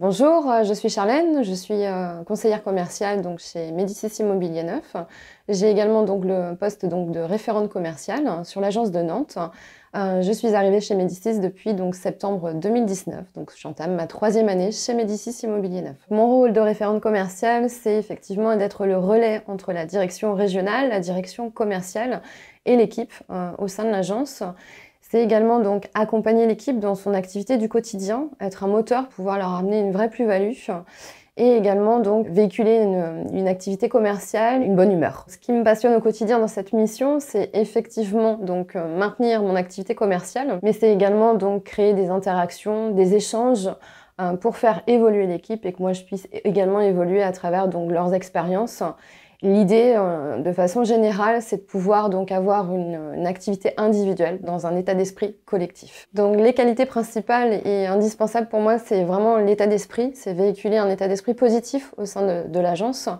Bonjour, euh, je suis Charlène, je suis euh, conseillère commerciale donc chez Médicis Immobilier Neuf. J'ai également donc le poste donc de référente commerciale hein, sur l'agence de Nantes. Euh, je suis arrivée chez Médicis depuis donc septembre 2019, donc j'entame ma troisième année chez Médicis Immobilier Neuf. Mon rôle de référente commerciale, c'est effectivement d'être le relais entre la direction régionale, la direction commerciale et l'équipe au sein de l'agence. C'est également donc accompagner l'équipe dans son activité du quotidien, être un moteur, pouvoir leur amener une vraie plus-value et également donc véhiculer une, activité commerciale, une bonne humeur. Ce qui me passionne au quotidien dans cette mission, c'est effectivement donc euh, maintenir mon activité commerciale, mais c'est également donc créer des interactions, des échanges euh, pour faire évoluer l'équipe et que moi je puisse également évoluer à travers donc leurs expériences L'idée, euh, de façon générale, c'est de pouvoir donc avoir une, activité individuelle dans un état d'esprit collectif. Donc les qualités principales et indispensables pour moi, c'est vraiment l'état d'esprit, c'est véhiculer un état d'esprit positif au sein de, l'agence,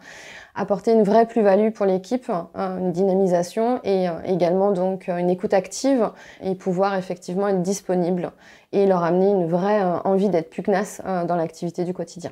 apporter une vraie plus-value pour l'équipe, hein, une dynamisation et euh, également donc euh, une écoute active et pouvoir effectivement être disponible et leur amener une vraie envie d'être pugnace hein, dans l'activité du quotidien.